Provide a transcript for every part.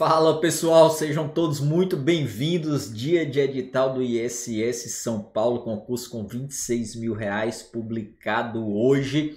Fala pessoal, sejam todos muito bem-vindos. Dia de edital do ISS São Paulo, concurso com 26 mil reais, publicado hoje.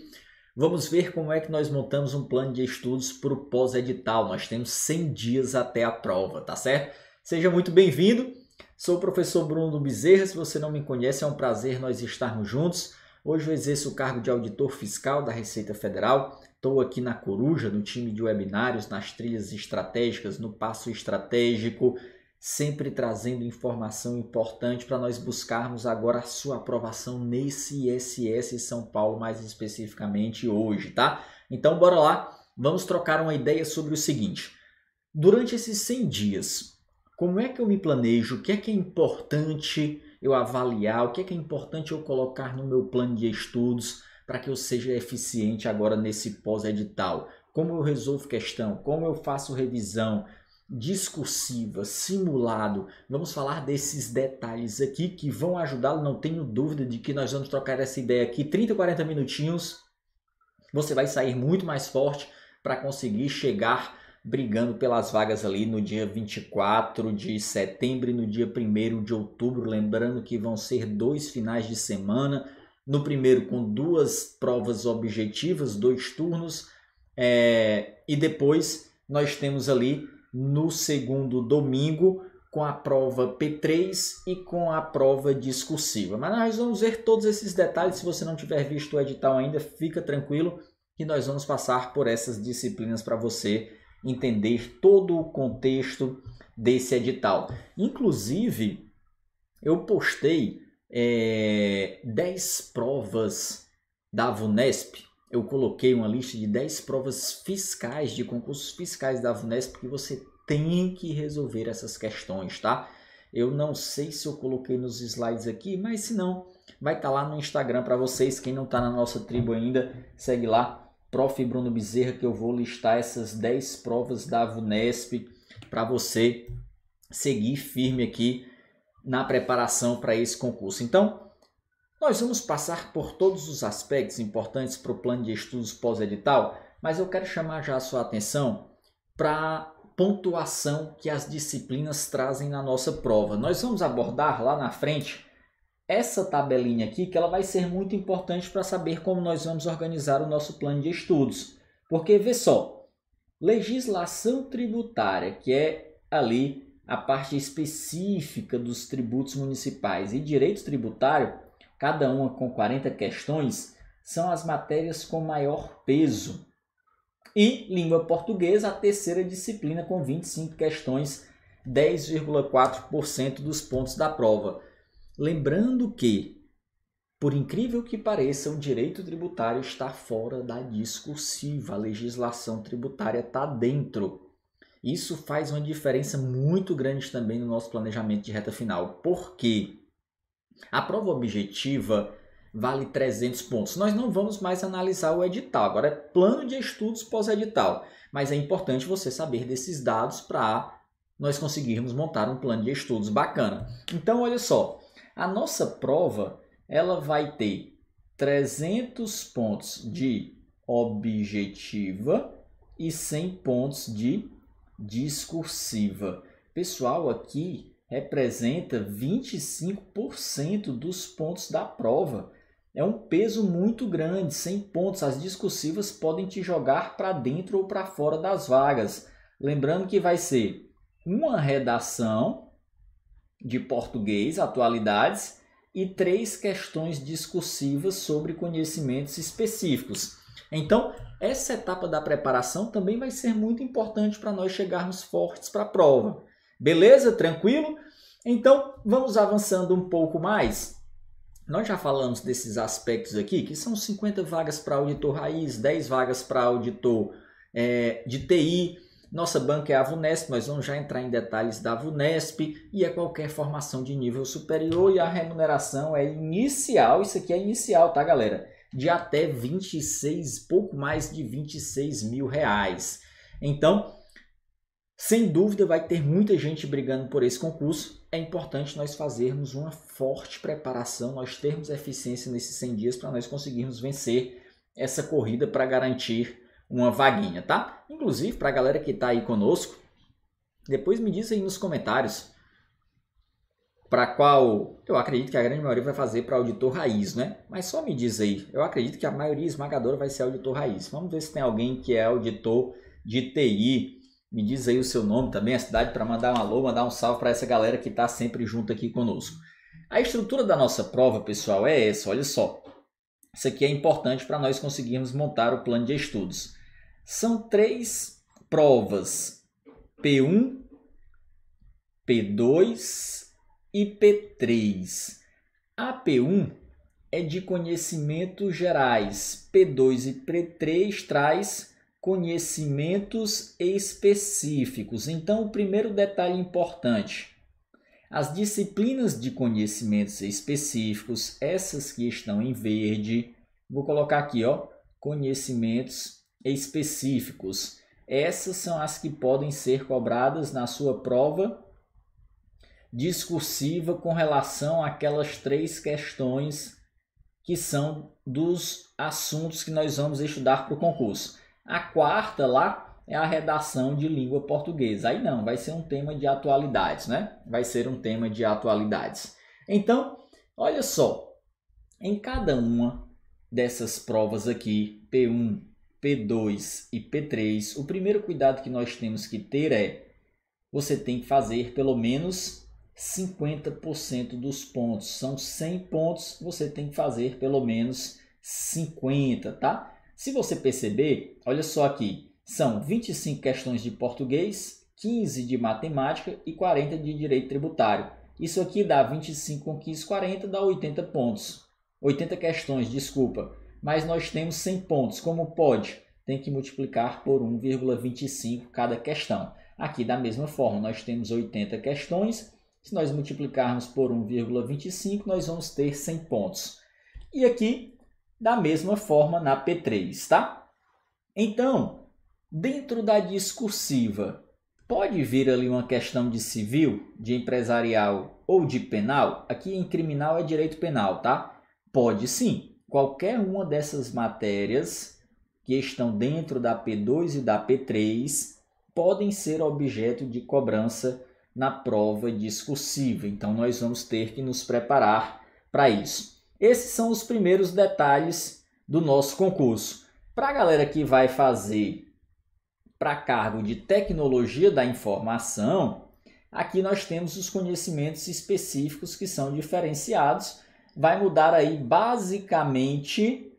Vamos ver como é que nós montamos um plano de estudos para o pós-edital. Nós temos 100 dias até a prova, tá certo? Seja muito bem-vindo. Sou o professor Bruno Bezerra. Se você não me conhece, é um prazer nós estarmos juntos. Hoje eu exerço o cargo de auditor fiscal da Receita Federal Estou aqui na Coruja, no time de webinários, nas trilhas estratégicas, no passo estratégico, sempre trazendo informação importante para nós buscarmos agora a sua aprovação nesse ISS São Paulo, mais especificamente hoje, tá? Então, bora lá, vamos trocar uma ideia sobre o seguinte. Durante esses 100 dias, como é que eu me planejo? O que é que é importante eu avaliar? O que é que é importante eu colocar no meu plano de estudos? para que eu seja eficiente agora nesse pós-edital? Como eu resolvo questão? Como eu faço revisão? discursiva, simulado. Vamos falar desses detalhes aqui que vão ajudá-lo. Não tenho dúvida de que nós vamos trocar essa ideia aqui 30, 40 minutinhos. Você vai sair muito mais forte para conseguir chegar brigando pelas vagas ali no dia 24 de setembro e no dia 1 de outubro. Lembrando que vão ser dois finais de semana no primeiro com duas provas objetivas, dois turnos, é, e depois nós temos ali no segundo domingo com a prova P3 e com a prova discursiva. Mas nós vamos ver todos esses detalhes. Se você não tiver visto o edital ainda, fica tranquilo que nós vamos passar por essas disciplinas para você entender todo o contexto desse edital. Inclusive, eu postei é, 10 provas da VUNESP. Eu coloquei uma lista de 10 provas fiscais, de concursos fiscais da VUNESP que você tem que resolver essas questões, tá? Eu não sei se eu coloquei nos slides aqui, mas se não, vai estar tá lá no Instagram para vocês. Quem não está na nossa tribo ainda, segue lá, Prof. Bruno Bezerra, que eu vou listar essas 10 provas da VUNESP para você seguir firme aqui na preparação para esse concurso. Então, nós vamos passar por todos os aspectos importantes para o plano de estudos pós-edital, mas eu quero chamar já a sua atenção para a pontuação que as disciplinas trazem na nossa prova. Nós vamos abordar lá na frente essa tabelinha aqui, que ela vai ser muito importante para saber como nós vamos organizar o nosso plano de estudos. Porque, vê só, legislação tributária, que é ali a parte específica dos tributos municipais e direito tributário, cada uma com 40 questões, são as matérias com maior peso. E língua portuguesa, a terceira disciplina, com 25 questões, 10,4% dos pontos da prova. Lembrando que, por incrível que pareça, o direito tributário está fora da discursiva, a legislação tributária está dentro. Isso faz uma diferença muito grande também no nosso planejamento de reta final, porque a prova objetiva vale 300 pontos. Nós não vamos mais analisar o edital, agora é plano de estudos pós-edital, mas é importante você saber desses dados para nós conseguirmos montar um plano de estudos bacana. Então, olha só, a nossa prova ela vai ter 300 pontos de objetiva e 100 pontos de discursiva. Pessoal, aqui representa 25% dos pontos da prova. É um peso muito grande, 100 pontos. As discursivas podem te jogar para dentro ou para fora das vagas. Lembrando que vai ser uma redação de português, atualidades, e três questões discursivas sobre conhecimentos específicos. Então, essa etapa da preparação também vai ser muito importante para nós chegarmos fortes para a prova. Beleza? Tranquilo? Então, vamos avançando um pouco mais. Nós já falamos desses aspectos aqui, que são 50 vagas para auditor raiz, 10 vagas para auditor é, de TI, nossa banca é a VUNESP, nós vamos já entrar em detalhes da VUNESP e é qualquer formação de nível superior e a remuneração é inicial, isso aqui é inicial, tá galera? De até 26, pouco mais de 26 mil reais. Então, sem dúvida vai ter muita gente brigando por esse concurso. É importante nós fazermos uma forte preparação, nós termos eficiência nesses 100 dias para nós conseguirmos vencer essa corrida para garantir uma vaguinha, tá? Inclusive, para a galera que está aí conosco, depois me diz aí nos comentários para qual eu acredito que a grande maioria vai fazer para auditor raiz, né? Mas só me diz aí, eu acredito que a maioria esmagadora vai ser auditor raiz. Vamos ver se tem alguém que é auditor de TI. Me diz aí o seu nome também, a cidade, para mandar um alô, mandar um salve para essa galera que está sempre junto aqui conosco. A estrutura da nossa prova, pessoal, é essa, olha só. Isso aqui é importante para nós conseguirmos montar o plano de estudos. São três provas: P1, P2 e P3. A P1 é de conhecimentos gerais, P2 e P3 traz conhecimentos específicos. Então, o primeiro detalhe importante: as disciplinas de conhecimentos específicos, essas que estão em verde, vou colocar aqui, ó, conhecimentos específicos. Essas são as que podem ser cobradas na sua prova discursiva com relação àquelas três questões que são dos assuntos que nós vamos estudar para o concurso. A quarta lá é a redação de língua portuguesa. Aí não, vai ser um tema de atualidades, né? Vai ser um tema de atualidades. Então, olha só, em cada uma dessas provas aqui, P1, P2 e P3, o primeiro cuidado que nós temos que ter é você tem que fazer pelo menos 50% dos pontos. São 100 pontos, você tem que fazer pelo menos 50, tá? Se você perceber, olha só aqui, são 25 questões de português, 15 de matemática e 40 de direito tributário. Isso aqui dá 25 com 15, 40, dá 80 pontos. 80 questões, desculpa mas nós temos 100 pontos. Como pode? Tem que multiplicar por 1,25 cada questão. Aqui, da mesma forma, nós temos 80 questões. Se nós multiplicarmos por 1,25, nós vamos ter 100 pontos. E aqui, da mesma forma, na P3, tá? Então, dentro da discursiva, pode vir ali uma questão de civil, de empresarial ou de penal? Aqui em criminal é direito penal, tá? Pode sim qualquer uma dessas matérias que estão dentro da P2 e da P3 podem ser objeto de cobrança na prova discursiva. Então, nós vamos ter que nos preparar para isso. Esses são os primeiros detalhes do nosso concurso. Para a galera que vai fazer para cargo de tecnologia da informação, aqui nós temos os conhecimentos específicos que são diferenciados vai mudar aí basicamente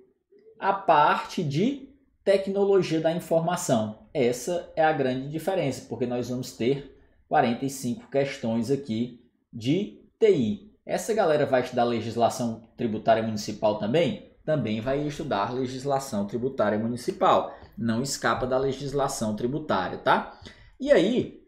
a parte de tecnologia da informação. Essa é a grande diferença, porque nós vamos ter 45 questões aqui de TI. Essa galera vai estudar legislação tributária municipal também? Também vai estudar legislação tributária municipal. Não escapa da legislação tributária, tá? E aí,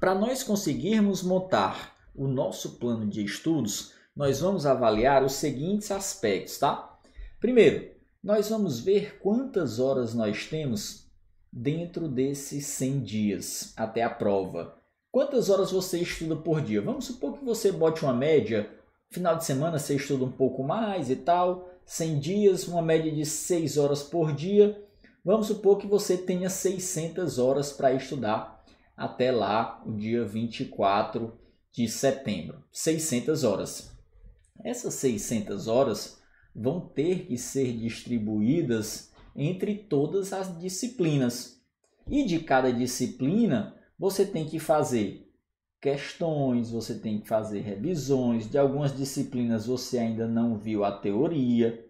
para nós conseguirmos montar o nosso plano de estudos, nós vamos avaliar os seguintes aspectos, tá? Primeiro, nós vamos ver quantas horas nós temos dentro desses 100 dias até a prova. Quantas horas você estuda por dia? Vamos supor que você bote uma média, final de semana você estuda um pouco mais e tal, 100 dias, uma média de 6 horas por dia. Vamos supor que você tenha 600 horas para estudar até lá, o dia 24 de setembro. 600 horas. Essas 600 horas vão ter que ser distribuídas entre todas as disciplinas. E de cada disciplina, você tem que fazer questões, você tem que fazer revisões. De algumas disciplinas você ainda não viu a teoria,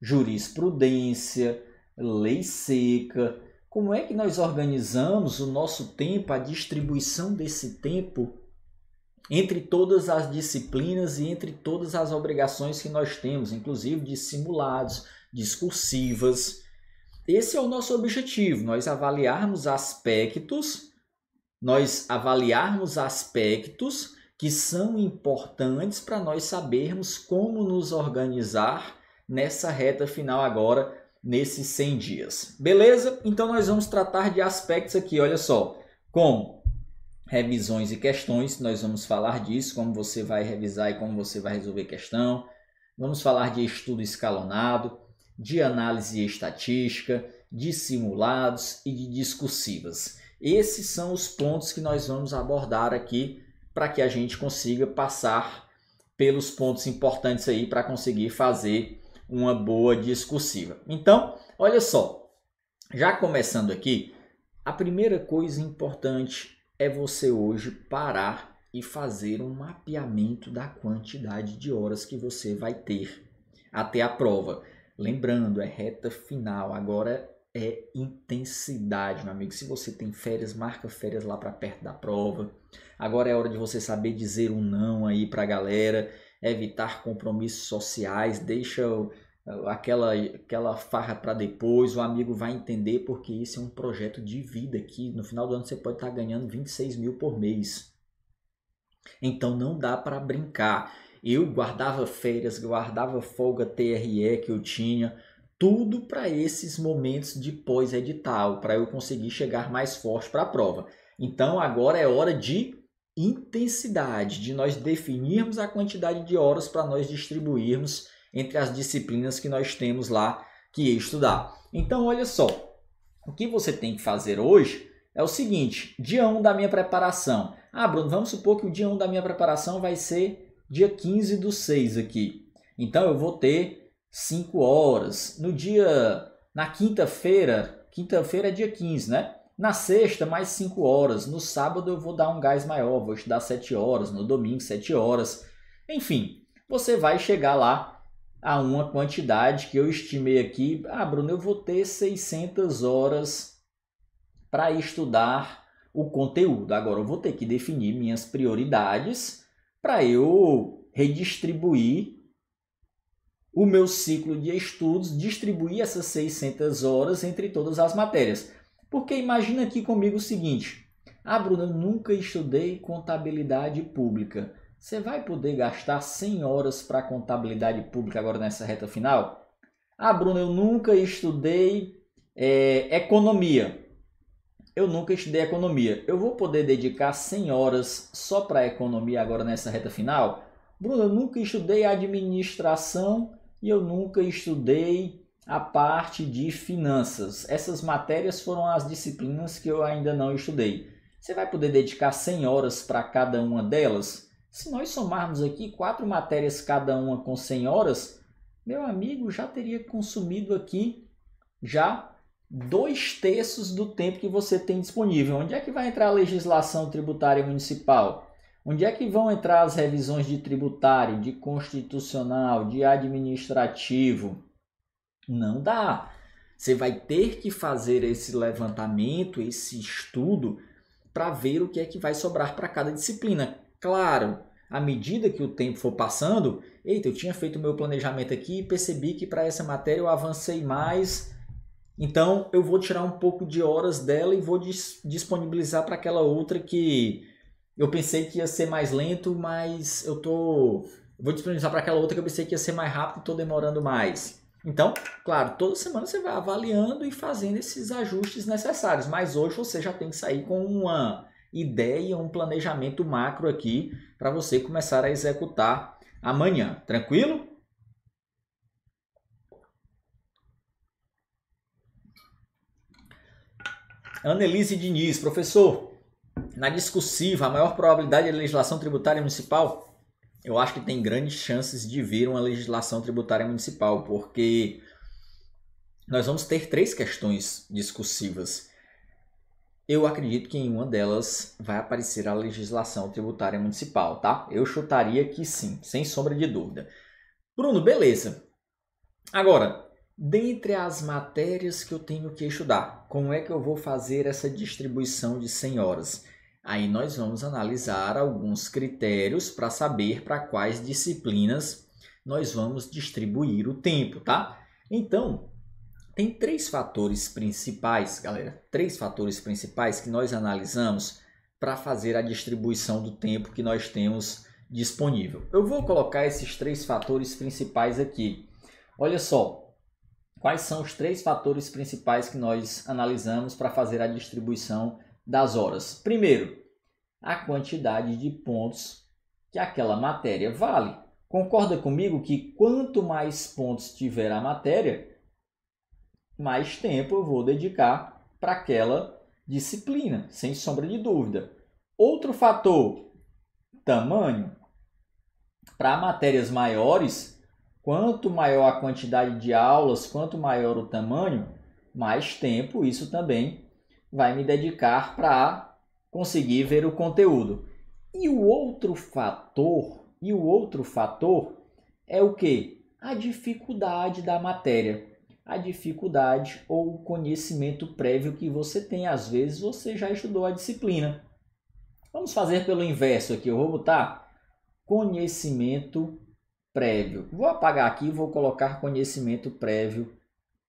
jurisprudência, lei seca. Como é que nós organizamos o nosso tempo, a distribuição desse tempo entre todas as disciplinas e entre todas as obrigações que nós temos, inclusive de simulados, discursivas. Esse é o nosso objetivo, nós avaliarmos aspectos, nós avaliarmos aspectos que são importantes para nós sabermos como nos organizar nessa reta final agora, nesses 100 dias. Beleza? Então nós vamos tratar de aspectos aqui, olha só, como revisões e questões. Nós vamos falar disso, como você vai revisar e como você vai resolver questão. Vamos falar de estudo escalonado, de análise estatística, de simulados e de discursivas. Esses são os pontos que nós vamos abordar aqui para que a gente consiga passar pelos pontos importantes aí para conseguir fazer uma boa discursiva. Então, olha só, já começando aqui, a primeira coisa importante é você hoje parar e fazer um mapeamento da quantidade de horas que você vai ter até a prova. Lembrando, é reta final, agora é intensidade, meu amigo. Se você tem férias, marca férias lá para perto da prova. Agora é hora de você saber dizer um não aí para a galera, evitar compromissos sociais, deixa o aquela, aquela farra para depois, o amigo vai entender porque isso é um projeto de vida que no final do ano você pode estar tá ganhando 26 mil por mês. Então não dá para brincar. Eu guardava férias, guardava folga TRE que eu tinha, tudo para esses momentos de pós-edital, para eu conseguir chegar mais forte para a prova. Então agora é hora de intensidade, de nós definirmos a quantidade de horas para nós distribuirmos entre as disciplinas que nós temos lá que estudar. Então, olha só, o que você tem que fazer hoje é o seguinte: dia 1 da minha preparação. Ah, Bruno, vamos supor que o dia 1 da minha preparação vai ser dia 15 do 6 aqui. Então eu vou ter 5 horas. No dia. Na quinta-feira, quinta-feira é dia 15, né? Na sexta, mais 5 horas. No sábado, eu vou dar um gás maior, vou estudar 7 horas. No domingo, 7 horas. Enfim, você vai chegar lá a uma quantidade que eu estimei aqui. Ah, Bruno, eu vou ter 600 horas para estudar o conteúdo. Agora eu vou ter que definir minhas prioridades para eu redistribuir o meu ciclo de estudos, distribuir essas 600 horas entre todas as matérias. Porque imagina aqui comigo o seguinte: ah, Bruno, eu nunca estudei contabilidade pública. Você vai poder gastar 100 horas para contabilidade pública agora nessa reta final? Ah, Bruno, eu nunca estudei é, economia. Eu nunca estudei economia. Eu vou poder dedicar 100 horas só para economia agora nessa reta final? Bruno, eu nunca estudei administração e eu nunca estudei a parte de finanças. Essas matérias foram as disciplinas que eu ainda não estudei. Você vai poder dedicar 100 horas para cada uma delas? Se nós somarmos aqui quatro matérias cada uma com 100 horas, meu amigo já teria consumido aqui já dois terços do tempo que você tem disponível. Onde é que vai entrar a legislação tributária municipal? Onde é que vão entrar as revisões de tributário, de constitucional, de administrativo? Não dá. Você vai ter que fazer esse levantamento, esse estudo, para ver o que é que vai sobrar para cada disciplina. Claro, à medida que o tempo for passando, eita, eu tinha feito meu planejamento aqui e percebi que para essa matéria eu avancei mais, então eu vou tirar um pouco de horas dela e vou dis disponibilizar para aquela outra que eu pensei que ia ser mais lento, mas eu tô vou disponibilizar para aquela outra que eu pensei que ia ser mais rápido e estou demorando mais. Então, claro, toda semana você vai avaliando e fazendo esses ajustes necessários, mas hoje você já tem que sair com uma ideia, um planejamento macro aqui para você começar a executar amanhã. Tranquilo? Annelise Diniz, professor, na discursiva, a maior probabilidade é legislação tributária municipal? Eu acho que tem grandes chances de vir uma legislação tributária municipal, porque nós vamos ter três questões discursivas. Eu acredito que em uma delas vai aparecer a legislação tributária municipal, tá? Eu chutaria que sim, sem sombra de dúvida. Bruno, beleza. Agora, dentre as matérias que eu tenho que estudar, como é que eu vou fazer essa distribuição de 100 horas? Aí nós vamos analisar alguns critérios para saber para quais disciplinas nós vamos distribuir o tempo, tá? Então, tem três fatores principais, galera, três fatores principais que nós analisamos para fazer a distribuição do tempo que nós temos disponível. Eu vou colocar esses três fatores principais aqui. Olha só, quais são os três fatores principais que nós analisamos para fazer a distribuição das horas. Primeiro, a quantidade de pontos que aquela matéria vale. Concorda comigo que quanto mais pontos tiver a matéria, mais tempo eu vou dedicar para aquela disciplina, sem sombra de dúvida. Outro fator, tamanho. Para matérias maiores, quanto maior a quantidade de aulas, quanto maior o tamanho, mais tempo isso também vai me dedicar para conseguir ver o conteúdo. E o outro fator, e o outro fator é o que? A dificuldade da matéria a dificuldade ou o conhecimento prévio que você tem. Às vezes você já estudou a disciplina. Vamos fazer pelo inverso aqui. Eu vou botar conhecimento prévio. Vou apagar aqui e vou colocar conhecimento prévio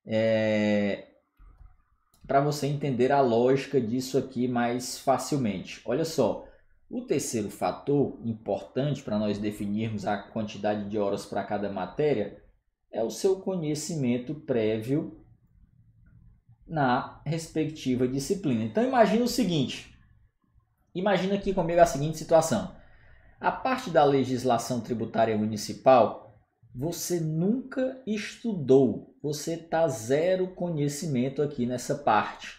é, para você entender a lógica disso aqui mais facilmente. Olha só, o terceiro fator importante para nós definirmos a quantidade de horas para cada matéria é o seu conhecimento prévio na respectiva disciplina. Então imagina o seguinte, imagina aqui comigo a seguinte situação. A parte da legislação tributária municipal, você nunca estudou, você tá zero conhecimento aqui nessa parte.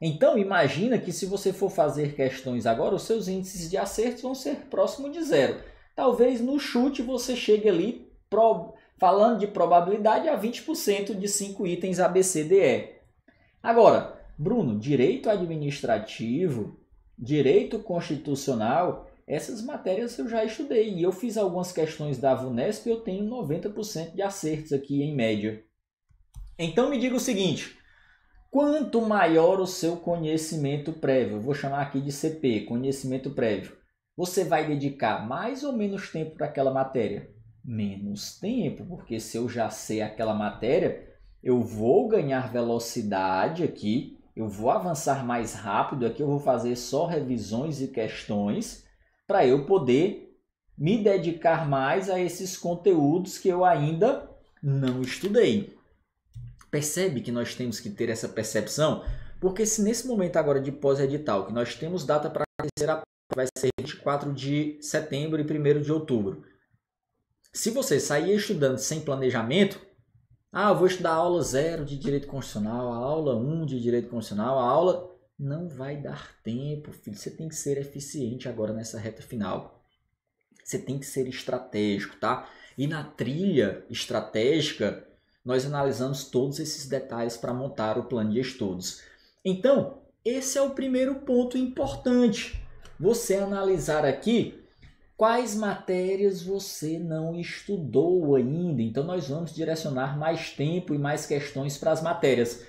Então imagina que se você for fazer questões agora, os seus índices de acertos vão ser próximo de zero. Talvez no chute você chegue ali pro, Falando de probabilidade, há 20% de 5 itens ABCDE. Agora, Bruno, direito administrativo, direito constitucional, essas matérias eu já estudei e eu fiz algumas questões da VUNESP e eu tenho 90% de acertos aqui em média. Então me diga o seguinte, quanto maior o seu conhecimento prévio, vou chamar aqui de CP, conhecimento prévio, você vai dedicar mais ou menos tempo para aquela matéria? menos tempo, porque se eu já sei aquela matéria, eu vou ganhar velocidade aqui, eu vou avançar mais rápido aqui, eu vou fazer só revisões e questões para eu poder me dedicar mais a esses conteúdos que eu ainda não estudei. Percebe que nós temos que ter essa percepção? Porque se nesse momento agora de pós-edital, que nós temos data para terceira vai ser 24 de setembro e 1 de outubro, se você sair estudando sem planejamento, ah, eu vou estudar a aula 0 de direito constitucional, a aula 1 um de direito constitucional, a aula. Não vai dar tempo, filho. Você tem que ser eficiente agora nessa reta final. Você tem que ser estratégico, tá? E na trilha estratégica, nós analisamos todos esses detalhes para montar o plano de estudos. Então, esse é o primeiro ponto importante. Você analisar aqui quais matérias você não estudou ainda. Então, nós vamos direcionar mais tempo e mais questões para as matérias.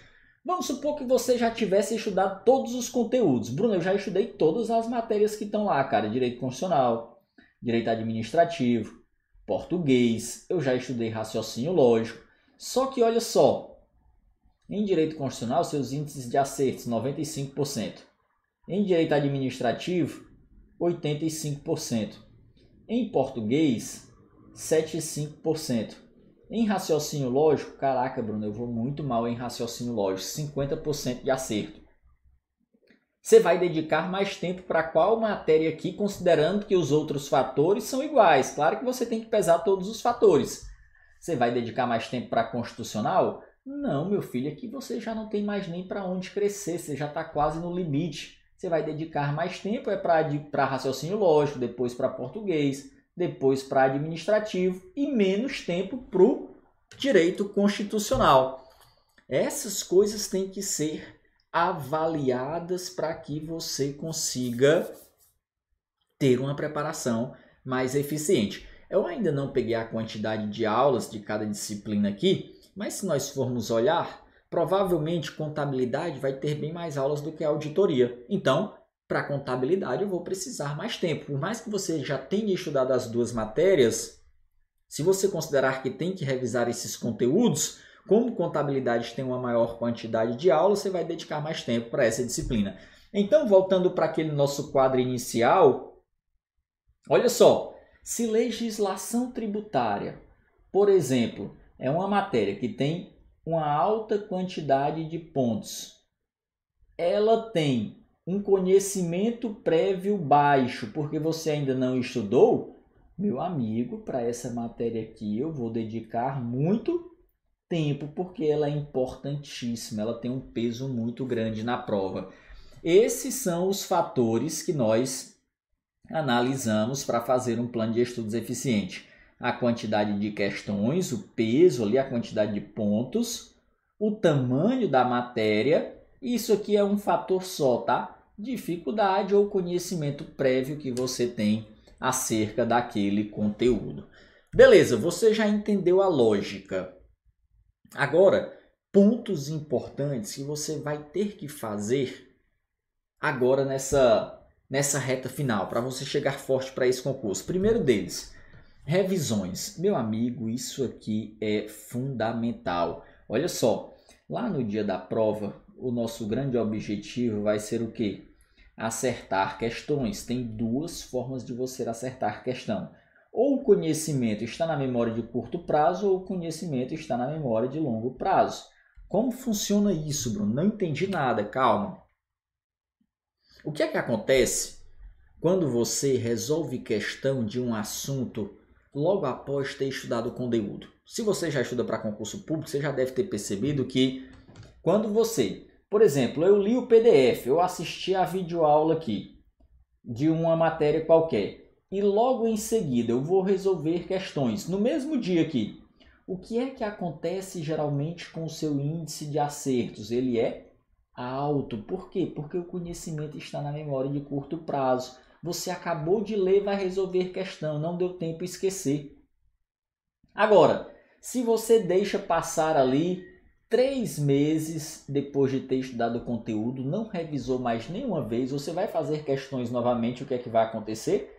Vamos supor que você já tivesse estudado todos os conteúdos. Bruno, eu já estudei todas as matérias que estão lá, cara. Direito constitucional, direito administrativo, português, eu já estudei raciocínio lógico. Só que olha só, em direito constitucional, seus índices de acertos 95%. Em direito administrativo, 85%. Em português, 75%. Em raciocínio lógico, caraca, Bruno, eu vou muito mal em raciocínio lógico, 50% de acerto. Você vai dedicar mais tempo para qual matéria aqui, considerando que os outros fatores são iguais? Claro que você tem que pesar todos os fatores. Você vai dedicar mais tempo para constitucional? Não, meu filho, aqui é você já não tem mais nem para onde crescer, você já está quase no limite. Você vai dedicar mais tempo é para raciocínio lógico, depois para português, depois para administrativo e menos tempo para o direito constitucional. Essas coisas têm que ser avaliadas para que você consiga ter uma preparação mais eficiente. Eu ainda não peguei a quantidade de aulas de cada disciplina aqui, mas se nós formos olhar, Provavelmente contabilidade vai ter bem mais aulas do que auditoria. Então, para contabilidade eu vou precisar mais tempo. Por mais que você já tenha estudado as duas matérias, se você considerar que tem que revisar esses conteúdos, como contabilidade tem uma maior quantidade de aulas, você vai dedicar mais tempo para essa disciplina. Então, voltando para aquele nosso quadro inicial, olha só, se legislação tributária, por exemplo, é uma matéria que tem uma alta quantidade de pontos. Ela tem um conhecimento prévio baixo, porque você ainda não estudou, meu amigo, para essa matéria aqui eu vou dedicar muito tempo, porque ela é importantíssima, ela tem um peso muito grande na prova. Esses são os fatores que nós analisamos para fazer um plano de estudos eficiente a quantidade de questões, o peso ali, a quantidade de pontos, o tamanho da matéria. Isso aqui é um fator só, tá? Dificuldade ou conhecimento prévio que você tem acerca daquele conteúdo. Beleza, você já entendeu a lógica. Agora, pontos importantes que você vai ter que fazer agora nessa nessa reta final para você chegar forte para esse concurso. Primeiro deles, Revisões. Meu amigo, isso aqui é fundamental. Olha só, lá no dia da prova, o nosso grande objetivo vai ser o quê? Acertar questões. Tem duas formas de você acertar questão. Ou o conhecimento está na memória de curto prazo, ou o conhecimento está na memória de longo prazo. Como funciona isso, Bruno? Não entendi nada, calma. O que é que acontece quando você resolve questão de um assunto logo após ter estudado o conteúdo. Se você já estuda para concurso público, você já deve ter percebido que quando você, por exemplo, eu li o PDF, eu assisti a videoaula aqui de uma matéria qualquer e logo em seguida eu vou resolver questões no mesmo dia aqui. O que é que acontece geralmente com o seu índice de acertos? Ele é alto. Por quê? Porque o conhecimento está na memória de curto prazo você acabou de ler, vai resolver questão, não deu tempo esquecer. Agora, se você deixa passar ali três meses depois de ter estudado o conteúdo, não revisou mais nenhuma vez, você vai fazer questões novamente, o que é que vai acontecer?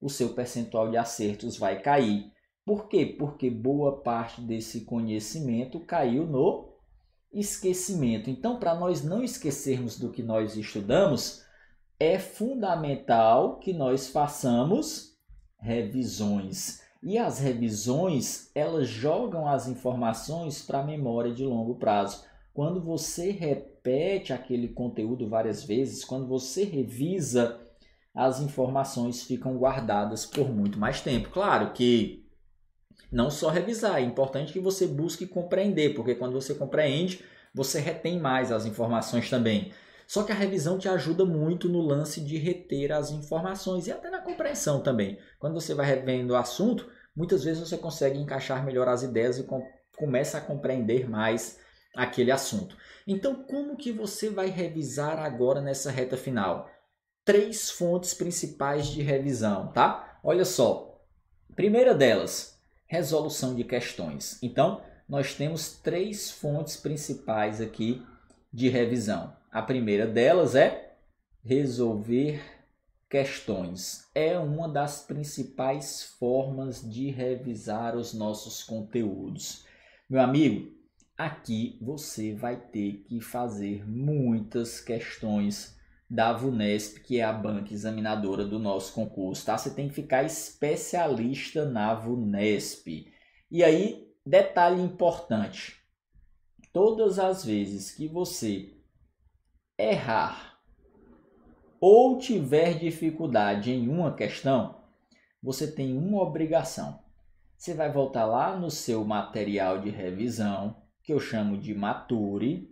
O seu percentual de acertos vai cair. Por quê? Porque boa parte desse conhecimento caiu no esquecimento. Então, para nós não esquecermos do que nós estudamos, é fundamental que nós façamos revisões. E as revisões, elas jogam as informações para a memória de longo prazo. Quando você repete aquele conteúdo várias vezes, quando você revisa, as informações ficam guardadas por muito mais tempo. Claro que não só revisar, é importante que você busque compreender, porque quando você compreende, você retém mais as informações também. Só que a revisão te ajuda muito no lance de reter as informações e até na compreensão também. Quando você vai revendo o assunto, muitas vezes você consegue encaixar melhor as ideias e com começa a compreender mais aquele assunto. Então, como que você vai revisar agora nessa reta final? Três fontes principais de revisão, tá? Olha só. Primeira delas, resolução de questões. Então, nós temos três fontes principais aqui de revisão. A primeira delas é resolver questões. É uma das principais formas de revisar os nossos conteúdos. Meu amigo, aqui você vai ter que fazer muitas questões da VUNESP, que é a banca examinadora do nosso concurso, tá? Você tem que ficar especialista na VUNESP. E aí, detalhe importante: todas as vezes que você errar ou tiver dificuldade em uma questão, você tem uma obrigação. Você vai voltar lá no seu material de revisão, que eu chamo de mature,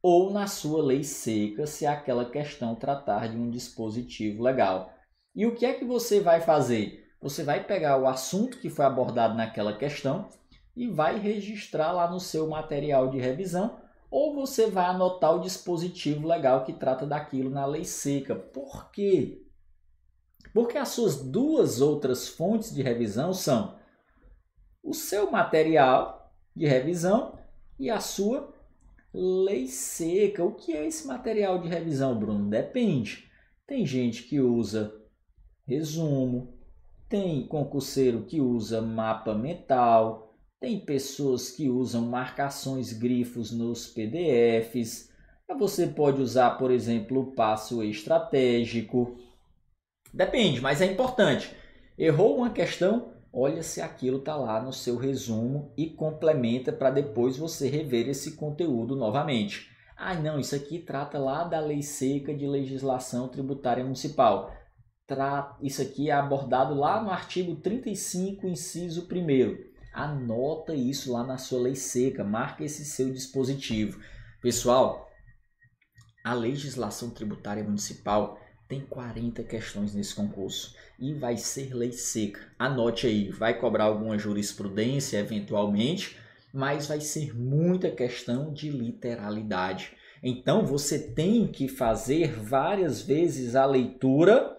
ou na sua lei seca, se aquela questão tratar de um dispositivo legal. E o que é que você vai fazer? Você vai pegar o assunto que foi abordado naquela questão e vai registrar lá no seu material de revisão ou você vai anotar o dispositivo legal que trata daquilo na lei seca. Por quê? Porque as suas duas outras fontes de revisão são o seu material de revisão e a sua lei seca. O que é esse material de revisão, Bruno? Depende. Tem gente que usa resumo, tem concurseiro que usa mapa mental, tem pessoas que usam marcações grifos nos PDFs. Você pode usar, por exemplo, o passo estratégico. Depende, mas é importante. Errou uma questão, olha se aquilo está lá no seu resumo e complementa para depois você rever esse conteúdo novamente. Ah, não, isso aqui trata lá da lei seca de legislação tributária municipal. Tra... Isso aqui é abordado lá no artigo 35, inciso 1. Anota isso lá na sua lei seca, marca esse seu dispositivo. Pessoal, a legislação tributária municipal tem 40 questões nesse concurso e vai ser lei seca. Anote aí, vai cobrar alguma jurisprudência eventualmente, mas vai ser muita questão de literalidade. Então você tem que fazer várias vezes a leitura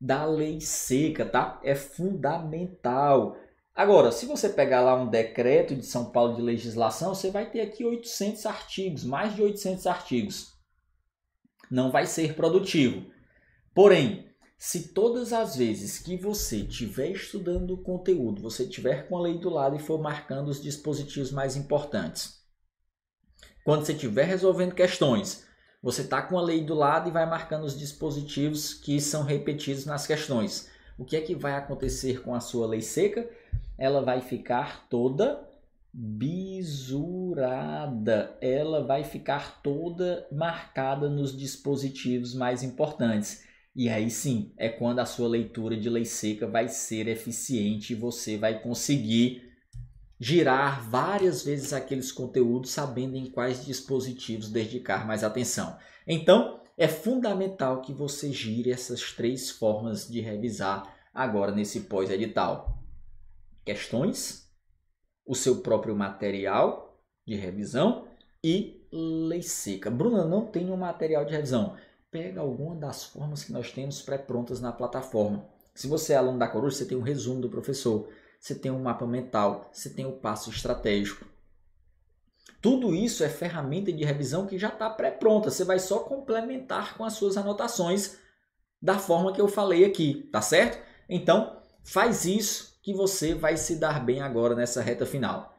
da lei seca, tá? É fundamental. Agora, se você pegar lá um decreto de São Paulo de legislação, você vai ter aqui 800 artigos, mais de 800 artigos. Não vai ser produtivo. Porém, se todas as vezes que você estiver estudando o conteúdo, você estiver com a lei do lado e for marcando os dispositivos mais importantes. Quando você estiver resolvendo questões, você está com a lei do lado e vai marcando os dispositivos que são repetidos nas questões. O que é que vai acontecer com a sua lei seca? ela vai ficar toda bisurada, ela vai ficar toda marcada nos dispositivos mais importantes. E aí sim, é quando a sua leitura de lei seca vai ser eficiente e você vai conseguir girar várias vezes aqueles conteúdos sabendo em quais dispositivos dedicar mais atenção. Então, é fundamental que você gire essas três formas de revisar agora nesse pós-edital questões, o seu próprio material de revisão e lei seca. Bruna, não tem um material de revisão. Pega alguma das formas que nós temos pré-prontas na plataforma. Se você é aluno da Coruja, você tem um resumo do professor, você tem um mapa mental, você tem o um passo estratégico. Tudo isso é ferramenta de revisão que já está pré-pronta. Você vai só complementar com as suas anotações da forma que eu falei aqui, tá certo? Então, faz isso que você vai se dar bem agora nessa reta final.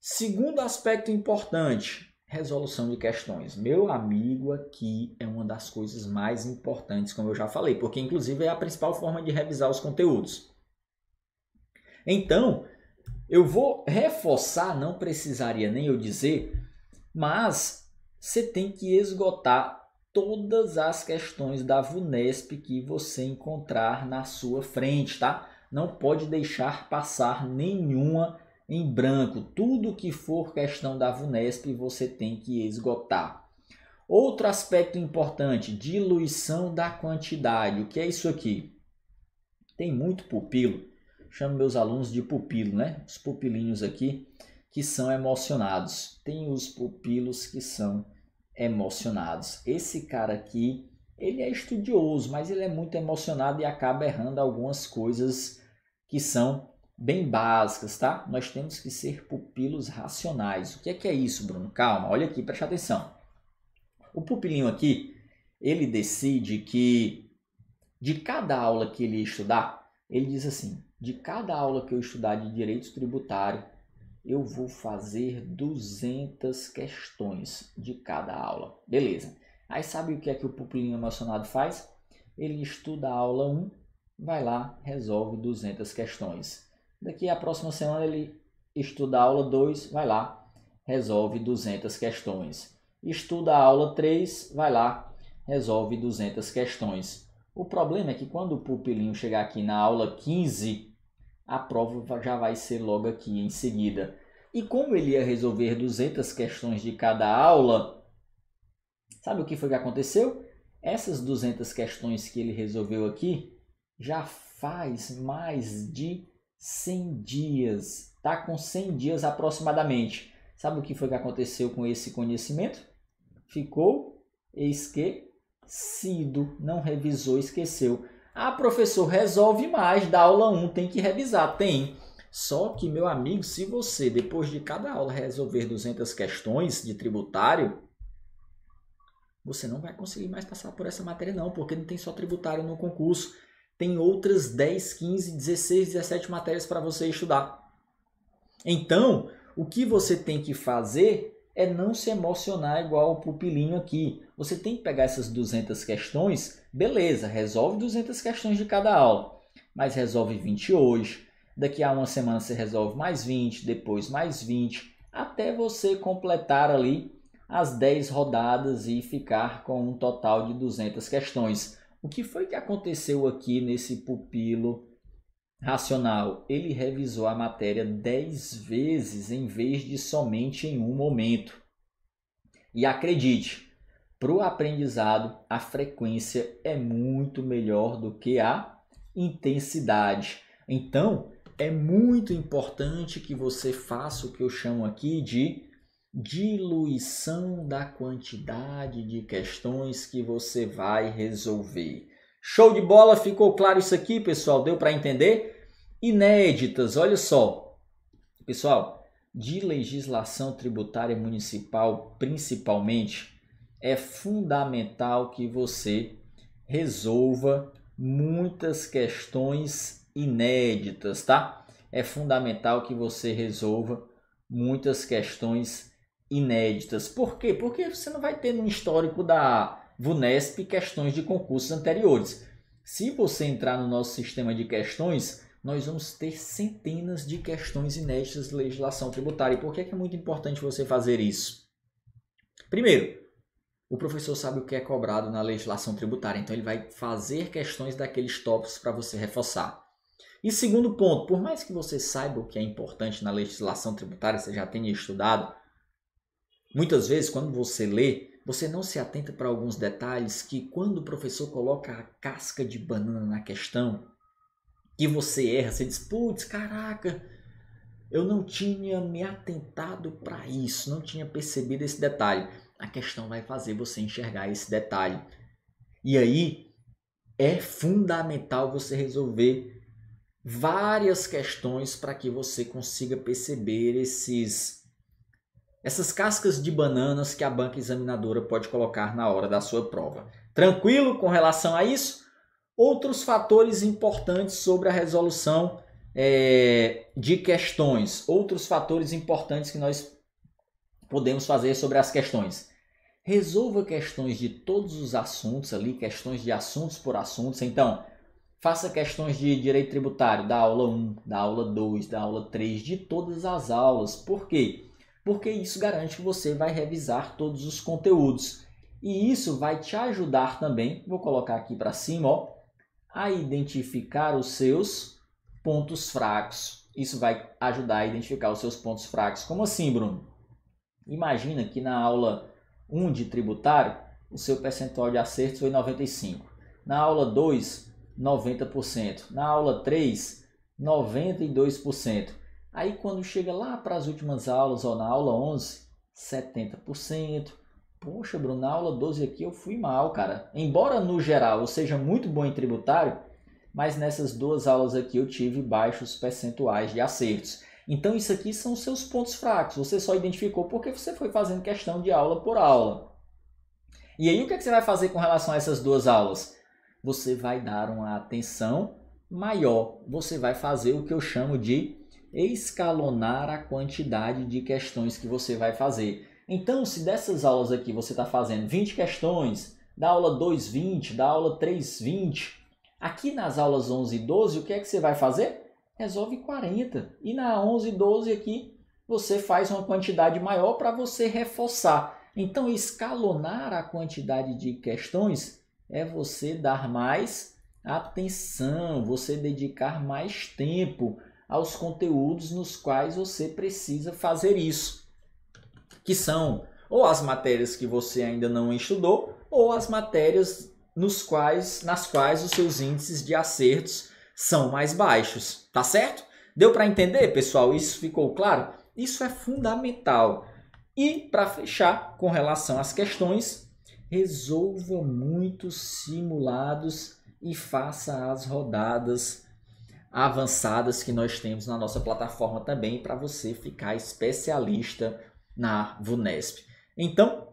Segundo aspecto importante, resolução de questões. Meu amigo, aqui é uma das coisas mais importantes, como eu já falei, porque inclusive é a principal forma de revisar os conteúdos. Então, eu vou reforçar, não precisaria nem eu dizer, mas você tem que esgotar todas as questões da VUNESP que você encontrar na sua frente, tá? não pode deixar passar nenhuma em branco. Tudo que for questão da VUNESP você tem que esgotar. Outro aspecto importante, diluição da quantidade. O que é isso aqui? Tem muito pupilo. Chamo meus alunos de pupilo, né? Os pupilinhos aqui que são emocionados. Tem os pupilos que são emocionados. Esse cara aqui, ele é estudioso, mas ele é muito emocionado e acaba errando algumas coisas que são bem básicas, tá? Nós temos que ser pupilos racionais. O que é que é isso, Bruno? Calma, olha aqui, preste atenção. O pupilinho aqui, ele decide que de cada aula que ele estudar, ele diz assim: de cada aula que eu estudar de direito tributário, eu vou fazer 200 questões de cada aula. Beleza. Aí sabe o que é que o pupilinho emocionado faz? Ele estuda a aula 1 vai lá, resolve 200 questões. Daqui a próxima semana ele estuda a aula 2, vai lá, resolve 200 questões. Estuda a aula 3, vai lá, resolve 200 questões. O problema é que quando o pupilinho chegar aqui na aula 15, a prova já vai ser logo aqui em seguida. E como ele ia resolver 200 questões de cada aula, sabe o que foi que aconteceu? Essas 200 questões que ele resolveu aqui, já faz mais de 100 dias. Tá com 100 dias aproximadamente. Sabe o que foi que aconteceu com esse conhecimento? Ficou esquecido, não revisou, esqueceu. Ah, professor, resolve mais da aula 1, tem que revisar. Tem. Só que, meu amigo, se você, depois de cada aula, resolver 200 questões de tributário, você não vai conseguir mais passar por essa matéria, não, porque não tem só tributário no concurso tem outras 10, 15, 16, 17 matérias para você estudar. Então, o que você tem que fazer é não se emocionar igual o pupilinho aqui. Você tem que pegar essas 200 questões, beleza, resolve 200 questões de cada aula, mas resolve 20 hoje. Daqui a uma semana você resolve mais 20, depois mais 20, até você completar ali as 10 rodadas e ficar com um total de 200 questões. O que foi que aconteceu aqui nesse pupilo racional? Ele revisou a matéria dez vezes em vez de somente em um momento. E acredite, para o aprendizado, a frequência é muito melhor do que a intensidade. Então, é muito importante que você faça o que eu chamo aqui de diluição da quantidade de questões que você vai resolver. Show de bola, ficou claro isso aqui, pessoal? Deu para entender? Inéditas, olha só. Pessoal, de legislação tributária municipal, principalmente, é fundamental que você resolva muitas questões inéditas, tá? É fundamental que você resolva muitas questões inéditas inéditas. Por quê? Porque você não vai ter no histórico da VUNESP questões de concursos anteriores. Se você entrar no nosso sistema de questões, nós vamos ter centenas de questões inéditas de legislação tributária. E por que é, que é muito importante você fazer isso? Primeiro, o professor sabe o que é cobrado na legislação tributária, então ele vai fazer questões daqueles tópicos para você reforçar. E segundo ponto, por mais que você saiba o que é importante na legislação tributária, você já tenha estudado, Muitas vezes, quando você lê, você não se atenta para alguns detalhes que, quando o professor coloca a casca de banana na questão, que você erra, você diz: putz, caraca, eu não tinha me atentado para isso, não tinha percebido esse detalhe. A questão vai fazer você enxergar esse detalhe. E aí é fundamental você resolver várias questões para que você consiga perceber esses essas cascas de bananas que a banca examinadora pode colocar na hora da sua prova. Tranquilo com relação a isso? Outros fatores importantes sobre a resolução é, de questões, outros fatores importantes que nós podemos fazer sobre as questões. Resolva questões de todos os assuntos ali, questões de assuntos por assuntos. Então, faça questões de direito tributário da aula 1, da aula 2, da aula 3, de todas as aulas. Por quê? porque isso garante que você vai revisar todos os conteúdos. E isso vai te ajudar também, vou colocar aqui para cima, ó, a identificar os seus pontos fracos. Isso vai ajudar a identificar os seus pontos fracos. Como assim, Bruno? Imagina que na aula 1 de tributário, o seu percentual de acertos foi 95. Na aula 2, 90%. Na aula 3, 92%. Aí quando chega lá para as últimas aulas, ou na aula 11, 70%. Poxa, Bruno, na aula 12 aqui eu fui mal, cara. Embora no geral eu seja muito bom em tributário, mas nessas duas aulas aqui eu tive baixos percentuais de acertos. Então isso aqui são seus pontos fracos. Você só identificou porque você foi fazendo questão de aula por aula. E aí o que, é que você vai fazer com relação a essas duas aulas? Você vai dar uma atenção maior. Você vai fazer o que eu chamo de escalonar a quantidade de questões que você vai fazer. Então, se dessas aulas aqui você está fazendo 20 questões, da aula 2, 20, da aula 3, 20, aqui nas aulas 11 e 12, o que é que você vai fazer? Resolve 40. E na 11 e 12 aqui, você faz uma quantidade maior para você reforçar. Então, escalonar a quantidade de questões é você dar mais atenção, você dedicar mais tempo aos conteúdos nos quais você precisa fazer isso, que são ou as matérias que você ainda não estudou, ou as matérias nos quais, nas quais os seus índices de acertos são mais baixos, tá certo? Deu para entender, pessoal? Isso ficou claro? Isso é fundamental. E para fechar, com relação às questões, resolva muitos simulados e faça as rodadas avançadas que nós temos na nossa plataforma também para você ficar especialista na VUNESP. Então,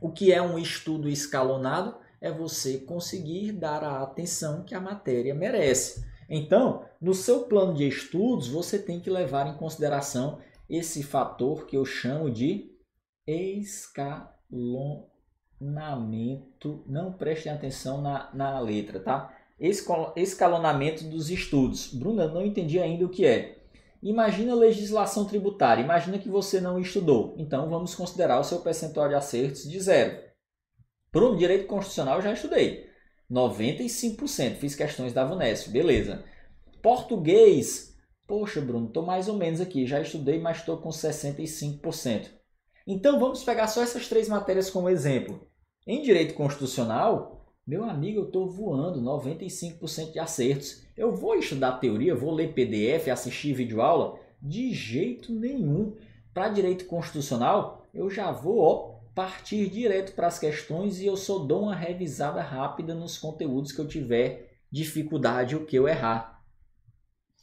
o que é um estudo escalonado é você conseguir dar a atenção que a matéria merece. Então, no seu plano de estudos, você tem que levar em consideração esse fator que eu chamo de escalonamento. Não prestem atenção na, na letra, tá? escalonamento dos estudos. Bruna, não entendi ainda o que é. Imagina a legislação tributária, imagina que você não estudou. Então vamos considerar o seu percentual de acertos de zero. Bruno, direito constitucional eu já estudei. 95%, fiz questões da VUNESP, beleza. Português, poxa Bruno, estou mais ou menos aqui, já estudei, mas estou com 65%. Então vamos pegar só essas três matérias como exemplo. Em direito constitucional, meu amigo, eu estou voando 95% de acertos. Eu vou estudar teoria, vou ler PDF, assistir videoaula? De jeito nenhum. Para direito constitucional, eu já vou ó, partir direto para as questões e eu só dou uma revisada rápida nos conteúdos que eu tiver dificuldade ou que eu errar.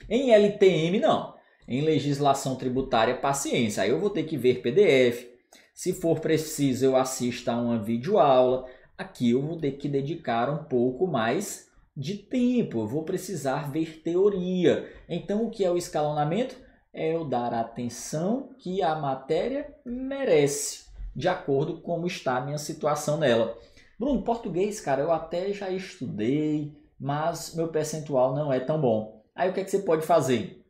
Em LTM, não. Em legislação tributária, paciência. Aí eu vou ter que ver PDF. Se for preciso, eu assisto a uma videoaula aqui eu vou ter que dedicar um pouco mais de tempo, eu vou precisar ver teoria. Então, o que é o escalonamento? É eu dar a atenção que a matéria merece, de acordo com como está a minha situação nela. Bruno, português, cara, eu até já estudei, mas meu percentual não é tão bom. Aí o que, é que você pode fazer?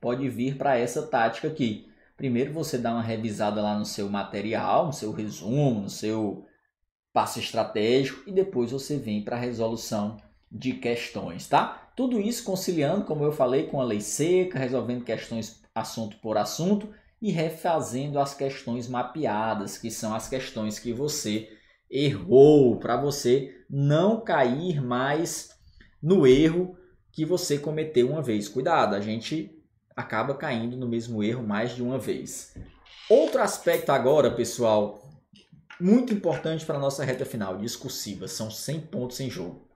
Pode vir para essa tática aqui. Primeiro você dá uma revisada lá no seu material, no seu resumo, no seu passo estratégico e depois você vem para a resolução de questões, tá? Tudo isso conciliando, como eu falei, com a lei seca, resolvendo questões assunto por assunto e refazendo as questões mapeadas, que são as questões que você errou, para você não cair mais no erro que você cometeu uma vez. Cuidado, a gente acaba caindo no mesmo erro mais de uma vez. Outro aspecto agora, pessoal, muito importante para a nossa reta final, discursiva. São 100 pontos em jogo.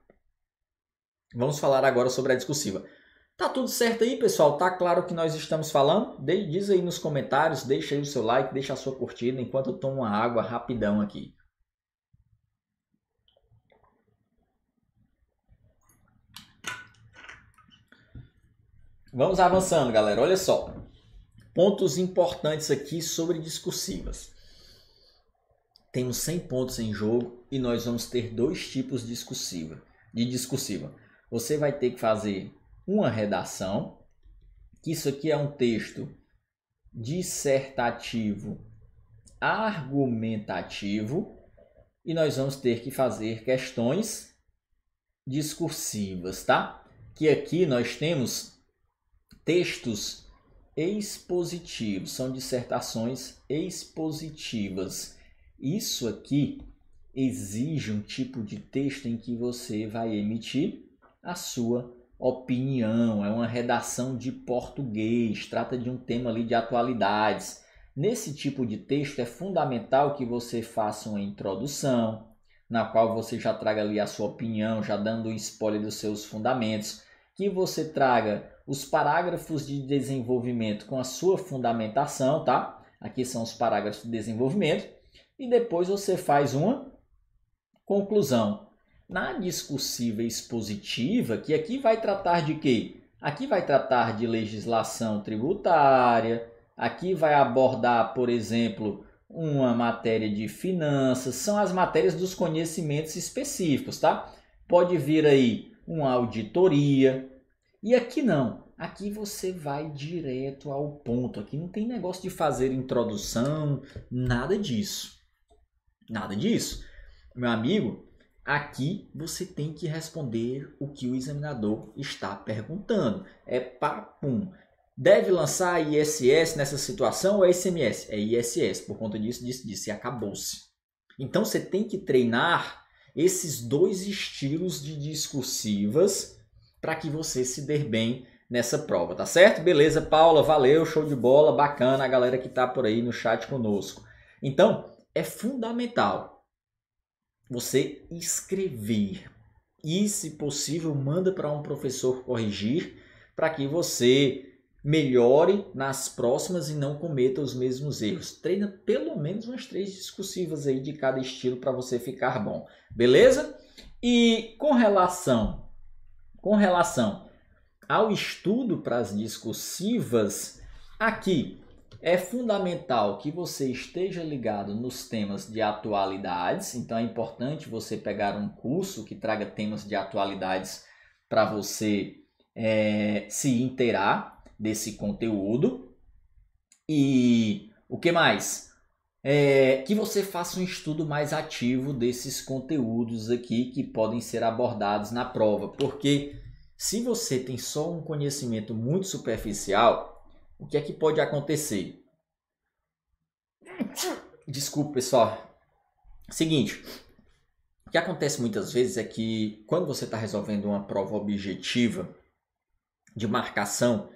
Vamos falar agora sobre a discursiva. Tá tudo certo aí, pessoal? Tá claro o que nós estamos falando? De, diz aí nos comentários, deixa aí o seu like, deixa a sua curtida enquanto eu tomo uma água rapidão aqui. Vamos avançando, galera. Olha só. Pontos importantes aqui sobre discursivas. Temos 100 pontos em jogo e nós vamos ter dois tipos de discursiva. De discursiva. Você vai ter que fazer uma redação, que isso aqui é um texto dissertativo argumentativo e nós vamos ter que fazer questões discursivas, tá? Que aqui nós temos textos expositivos, são dissertações expositivas. Isso aqui exige um tipo de texto em que você vai emitir a sua opinião, é uma redação de português, trata de um tema ali de atualidades. Nesse tipo de texto é fundamental que você faça uma introdução, na qual você já traga ali a sua opinião, já dando um spoiler dos seus fundamentos, que você traga os parágrafos de desenvolvimento com a sua fundamentação, tá? Aqui são os parágrafos de desenvolvimento e depois você faz uma conclusão. Na discussiva expositiva, que aqui vai tratar de quê? Aqui vai tratar de legislação tributária, aqui vai abordar, por exemplo, uma matéria de finanças, são as matérias dos conhecimentos específicos, tá? Pode vir aí uma auditoria. E aqui não, aqui você vai direto ao ponto, aqui não tem negócio de fazer introdução, nada disso. Nada disso. Meu amigo, aqui você tem que responder o que o examinador está perguntando. É papum. Deve lançar ISS nessa situação ou é SMS? É ISS. Por conta disso, disse disse, acabou-se. Então você tem que treinar esses dois estilos de discursivas para que você se dê bem nessa prova, tá certo? Beleza, Paula, valeu, show de bola, bacana a galera que está por aí no chat conosco. Então, é fundamental você escrever e, se possível, manda para um professor corrigir para que você melhore nas próximas e não cometa os mesmos erros. Treina pelo menos umas três discursivas aí de cada estilo para você ficar bom, beleza? E com relação, com relação ao estudo para as discursivas, aqui é fundamental que você esteja ligado nos temas de atualidades, então é importante você pegar um curso que traga temas de atualidades para você é, se inteirar desse conteúdo. E o que mais? É, que você faça um estudo mais ativo desses conteúdos aqui que podem ser abordados na prova, porque se você tem só um conhecimento muito superficial, o que é que pode acontecer? Desculpa, pessoal. Seguinte, o que acontece muitas vezes é que quando você está resolvendo uma prova objetiva de marcação,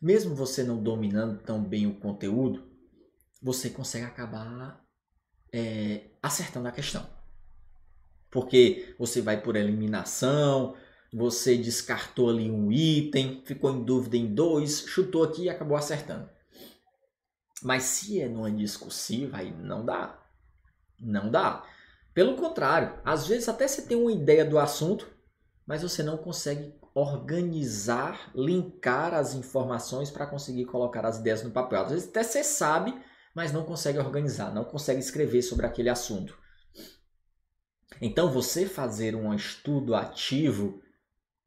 mesmo você não dominando tão bem o conteúdo, você consegue acabar é, acertando a questão. Porque você vai por eliminação, você descartou ali um item, ficou em dúvida em dois, chutou aqui e acabou acertando. Mas se é numa discursiva, aí não dá. Não dá. Pelo contrário, às vezes até você tem uma ideia do assunto, mas você não consegue organizar, linkar as informações para conseguir colocar as ideias no papel. Às vezes até você sabe, mas não consegue organizar, não consegue escrever sobre aquele assunto. Então, você fazer um estudo ativo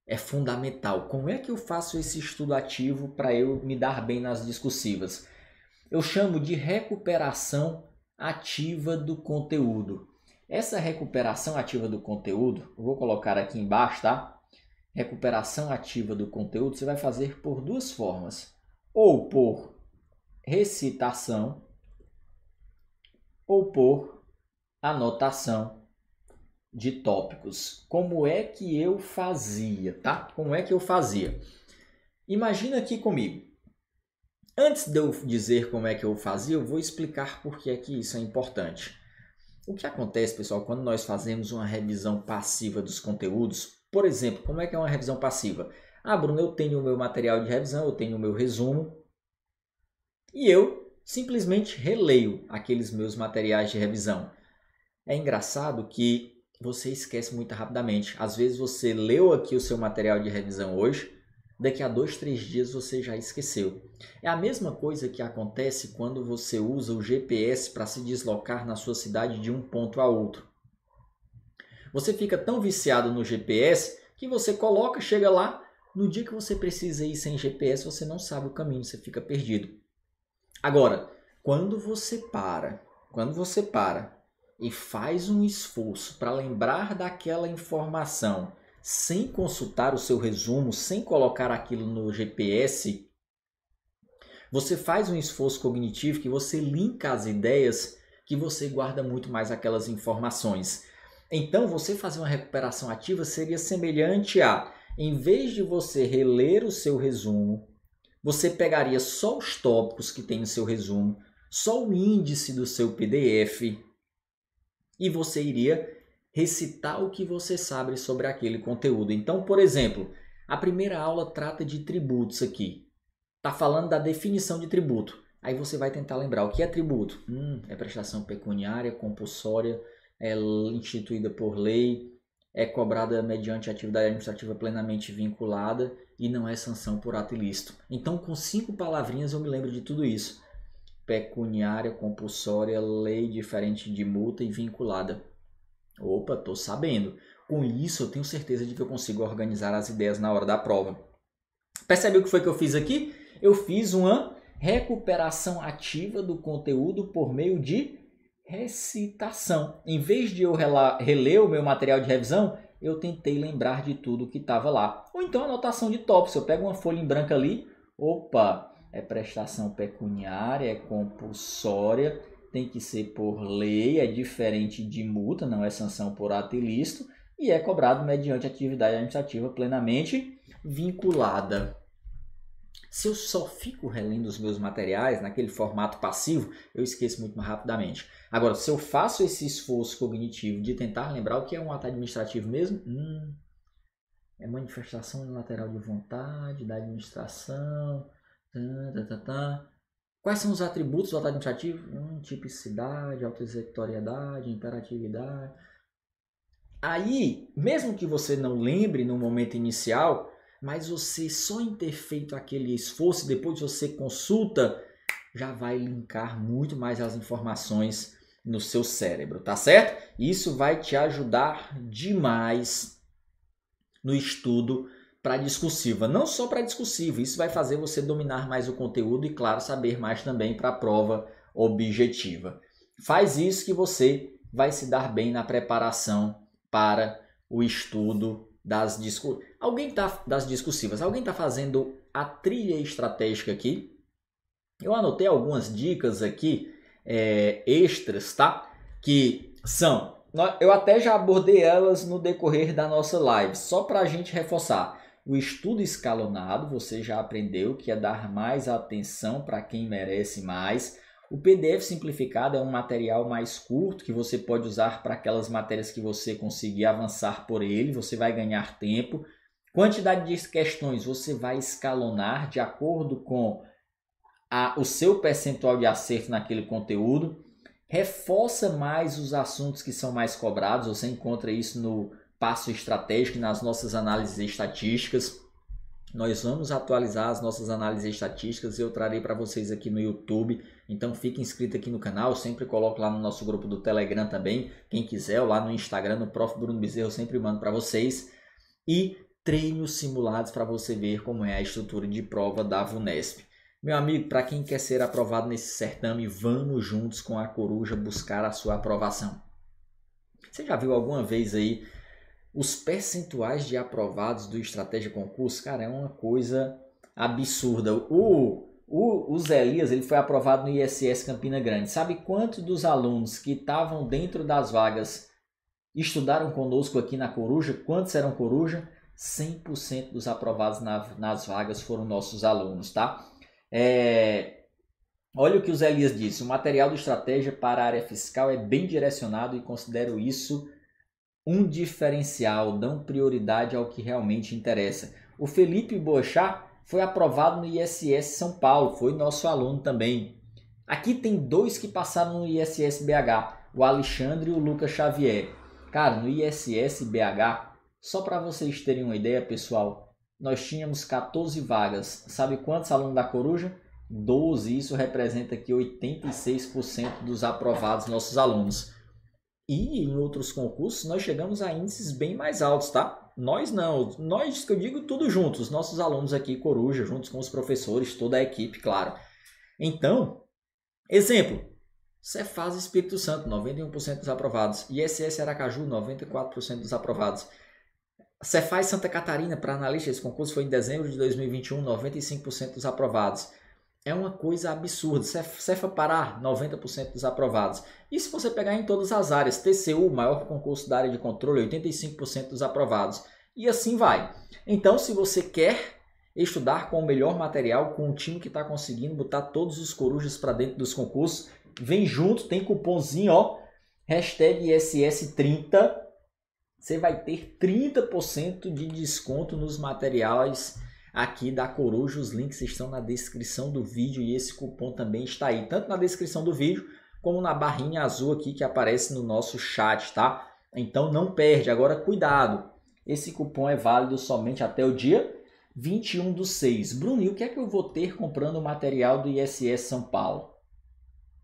é fundamental. Como é que eu faço esse estudo ativo para eu me dar bem nas discursivas? Eu chamo de recuperação ativa do conteúdo. Essa recuperação ativa do conteúdo, eu vou colocar aqui embaixo, tá? Recuperação ativa do conteúdo você vai fazer por duas formas: ou por recitação ou por anotação de tópicos. Como é que eu fazia, tá? Como é que eu fazia? Imagina aqui comigo. Antes de eu dizer como é que eu fazia, eu vou explicar por que é que isso é importante. O que acontece, pessoal, quando nós fazemos uma revisão passiva dos conteúdos? Por exemplo, como é que é uma revisão passiva? Ah, Bruno, eu tenho o meu material de revisão, eu tenho o meu resumo e eu simplesmente releio aqueles meus materiais de revisão. É engraçado que você esquece muito rapidamente. Às vezes você leu aqui o seu material de revisão hoje, daqui a dois, três dias você já esqueceu. É a mesma coisa que acontece quando você usa o GPS para se deslocar na sua cidade de um ponto a outro. Você fica tão viciado no GPS que você coloca, chega lá, no dia que você precisa ir sem GPS, você não sabe o caminho, você fica perdido. Agora, quando você para, quando você para e faz um esforço para lembrar daquela informação sem consultar o seu resumo, sem colocar aquilo no GPS, você faz um esforço cognitivo que você linka as ideias que você guarda muito mais aquelas informações. Então, você fazer uma recuperação ativa seria semelhante a, em vez de você reler o seu resumo, você pegaria só os tópicos que tem no seu resumo, só o índice do seu PDF, e você iria recitar o que você sabe sobre aquele conteúdo. Então, por exemplo, a primeira aula trata de tributos aqui. Tá falando da definição de tributo. Aí você vai tentar lembrar o que é tributo. Hum, é prestação pecuniária, compulsória, é instituída por lei, é cobrada mediante atividade administrativa plenamente vinculada e não é sanção por ato ilícito. Então, com cinco palavrinhas eu me lembro de tudo isso pecuniária compulsória, lei diferente de multa e vinculada. Opa, tô sabendo. Com isso, eu tenho certeza de que eu consigo organizar as ideias na hora da prova. Percebe o que foi que eu fiz aqui? Eu fiz uma recuperação ativa do conteúdo por meio de recitação. Em vez de eu reler o meu material de revisão, eu tentei lembrar de tudo que estava lá. Ou então anotação de tópicos. Eu pego uma folha em branca ali, opa, é prestação pecuniária, é compulsória, tem que ser por lei, é diferente de multa, não é sanção por ato ilícito e é cobrado mediante atividade administrativa plenamente vinculada. Se eu só fico relendo os meus materiais naquele formato passivo, eu esqueço muito mais rapidamente. Agora, se eu faço esse esforço cognitivo de tentar lembrar o que é um ato administrativo mesmo, hum, é manifestação unilateral de vontade, da administração, Tá, tá, tá, tá, Quais são os atributos do atalho administrativo? Hum, tipicidade, autoexecutoriedade, imperatividade. Aí, mesmo que você não lembre no momento inicial, mas você só em ter feito aquele esforço, depois você consulta, já vai linkar muito mais as informações no seu cérebro, tá certo? Isso vai te ajudar demais no estudo para discursiva. Não só para discursiva, isso vai fazer você dominar mais o conteúdo e, claro, saber mais também para a prova objetiva. Faz isso que você vai se dar bem na preparação para o estudo das discussivas. Alguém tá das discursivas? Alguém está fazendo a trilha estratégica aqui? Eu anotei algumas dicas aqui é, extras, tá? Que são, eu até já abordei elas no decorrer da nossa live, só para a gente reforçar. O estudo escalonado, você já aprendeu que é dar mais atenção para quem merece mais. O PDF simplificado é um material mais curto que você pode usar para aquelas matérias que você conseguir avançar por ele, você vai ganhar tempo. Quantidade de questões você vai escalonar de acordo com a, o seu percentual de acerto naquele conteúdo. Reforça mais os assuntos que são mais cobrados, você encontra isso no passo estratégico nas nossas análises estatísticas. Nós vamos atualizar as nossas análises estatísticas e eu trarei para vocês aqui no YouTube. Então fique inscrito aqui no canal, eu sempre coloco lá no nosso grupo do Telegram também. Quem quiser, lá no Instagram, no Prof. Bruno Bezerro, eu sempre mando para vocês. E treinos simulados para você ver como é a estrutura de prova da VUNESP. Meu amigo, para quem quer ser aprovado nesse certame, vamos juntos com a coruja buscar a sua aprovação. Você já viu alguma vez aí os percentuais de aprovados do Estratégia Concurso, cara, é uma coisa absurda. O, o, o Zé Elias ele foi aprovado no ISS Campina Grande. Sabe quanto dos alunos que estavam dentro das vagas estudaram conosco aqui na Coruja? Quantos eram Coruja? 100% dos aprovados na, nas vagas foram nossos alunos, tá? É, olha o que o Zé Elias disse. O material do Estratégia para a área fiscal é bem direcionado e considero isso um diferencial, dão prioridade ao que realmente interessa. O Felipe Bochá foi aprovado no ISS São Paulo, foi nosso aluno também. Aqui tem dois que passaram no ISS BH, o Alexandre e o Lucas Xavier. Cara, no ISS BH, só para vocês terem uma ideia, pessoal, nós tínhamos 14 vagas. Sabe quantos alunos da Coruja? 12. Isso representa aqui 86% dos aprovados nossos alunos. E em outros concursos nós chegamos a índices bem mais altos, tá? Nós não, nós que eu digo tudo juntos, os nossos alunos aqui, Coruja, juntos com os professores, toda a equipe, claro. Então, exemplo, Cefaz Espírito Santo, 91% dos aprovados. ISS Aracaju, 94% dos aprovados. Cefaz Santa Catarina, para analista, esse concurso foi em dezembro de 2021, 95% dos aprovados é uma coisa absurda. Cefa Pará, 90% dos aprovados. E se você pegar em todas as áreas, TCU, maior concurso da área de controle, 85% dos aprovados. E assim vai. Então, se você quer estudar com o melhor material, com o time que está conseguindo botar todos os corujas para dentro dos concursos, vem junto, tem cupomzinho, ó, hashtag SS30. Você vai ter 30% de desconto nos materiais aqui da Coruja. Os links estão na descrição do vídeo e esse cupom também está aí, tanto na descrição do vídeo como na barrinha azul aqui que aparece no nosso chat, tá? Então não perde. Agora cuidado, esse cupom é válido somente até o dia 21 do 6. Bruno, o que é que eu vou ter comprando o material do ISS São Paulo?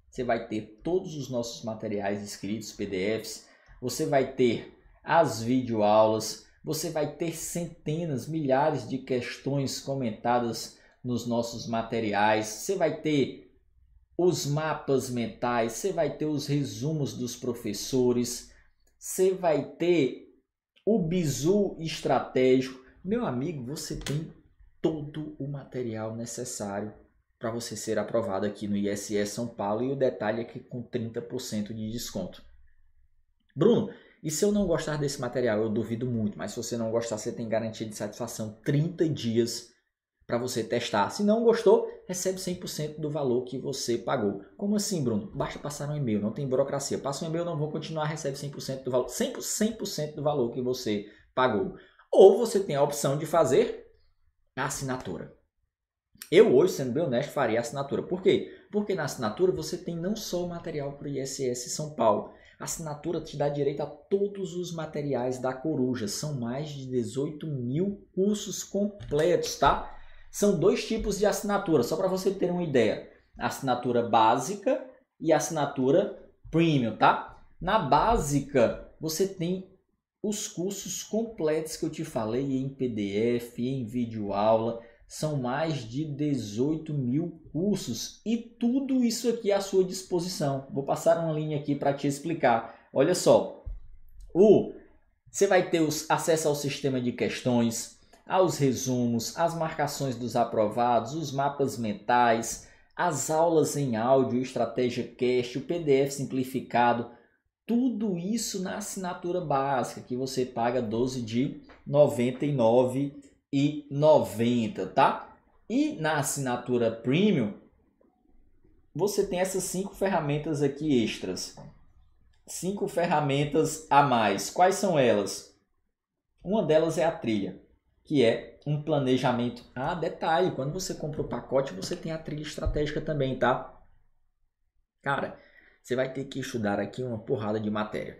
Você vai ter todos os nossos materiais escritos, PDFs, você vai ter as videoaulas, você vai ter centenas, milhares de questões comentadas nos nossos materiais, você vai ter os mapas mentais, você vai ter os resumos dos professores, você vai ter o bizu estratégico. Meu amigo, você tem todo o material necessário para você ser aprovado aqui no ISS São Paulo e o detalhe é que com 30% de desconto. Bruno, e se eu não gostar desse material, eu duvido muito, mas se você não gostar, você tem garantia de satisfação 30 dias para você testar. Se não gostou, recebe 100% do valor que você pagou. Como assim, Bruno? Basta passar um e-mail, não tem burocracia. Passa um e-mail, não vou continuar, recebe 100% do valor, 100%, 100 do valor que você pagou. Ou você tem a opção de fazer a assinatura. Eu hoje, sendo bem honesto, faria a assinatura. Por quê? Porque na assinatura você tem não só o material para o ISS São Paulo, a assinatura te dá direito a todos os materiais da Coruja. São mais de 18 mil cursos completos, tá? São dois tipos de assinatura, só para você ter uma ideia. assinatura básica e assinatura premium, tá? Na básica, você tem os cursos completos que eu te falei em PDF, em vídeo aula são mais de 18 mil cursos e tudo isso aqui à sua disposição. Vou passar uma linha aqui para te explicar. Olha só, o você vai ter os, acesso ao sistema de questões, aos resumos, às marcações dos aprovados, os mapas mentais, as aulas em áudio, estratégia cast, o PDF simplificado, tudo isso na assinatura básica que você paga 12 de 99 e 90, tá? E na assinatura Premium, você tem essas cinco ferramentas aqui extras. Cinco ferramentas a mais. Quais são elas? Uma delas é a trilha, que é um planejamento Ah, detalhe. Quando você compra o pacote, você tem a trilha estratégica também, tá? Cara, você vai ter que estudar aqui uma porrada de matéria.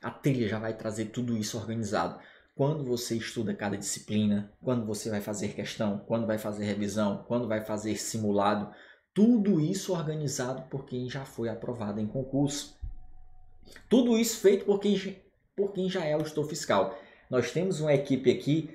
A trilha já vai trazer tudo isso organizado quando você estuda cada disciplina, quando você vai fazer questão, quando vai fazer revisão, quando vai fazer simulado, tudo isso organizado por quem já foi aprovado em concurso. Tudo isso feito por quem, por quem já é auditor fiscal. Nós temos uma equipe aqui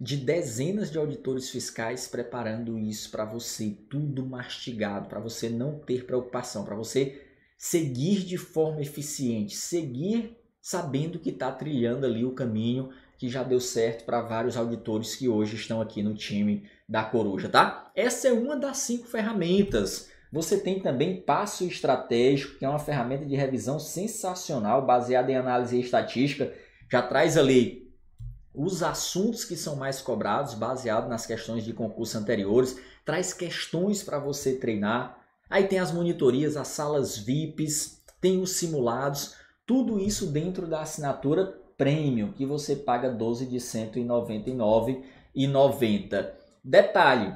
de dezenas de auditores fiscais preparando isso para você, tudo mastigado, para você não ter preocupação, para você seguir de forma eficiente, seguir sabendo que está trilhando ali o caminho que já deu certo para vários auditores que hoje estão aqui no time da Coruja, tá? Essa é uma das cinco ferramentas. Você tem também Passo Estratégico, que é uma ferramenta de revisão sensacional, baseada em análise e estatística. Já traz ali os assuntos que são mais cobrados, baseado nas questões de concurso anteriores. Traz questões para você treinar. Aí tem as monitorias, as salas VIPs, tem os simulados. Tudo isso dentro da assinatura Premium, que você paga 12 de R$ 199,90. Detalhe,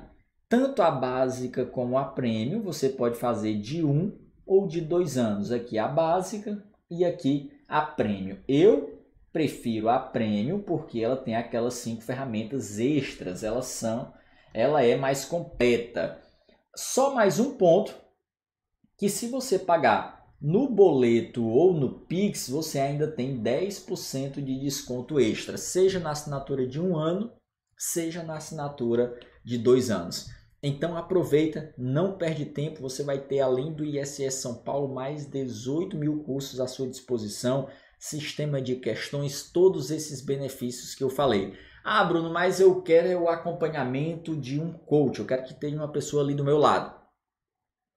tanto a básica como a Premium, você pode fazer de um ou de dois anos. Aqui a básica e aqui a Premium. Eu prefiro a Premium porque ela tem aquelas cinco ferramentas extras, elas são, ela é mais completa. Só mais um ponto que se você pagar no boleto ou no Pix, você ainda tem 10% de desconto extra, seja na assinatura de um ano, seja na assinatura de dois anos. Então aproveita, não perde tempo, você vai ter além do ISS São Paulo mais 18 mil cursos à sua disposição, sistema de questões, todos esses benefícios que eu falei. Ah, Bruno, mas eu quero é o acompanhamento de um coach, eu quero que tenha uma pessoa ali do meu lado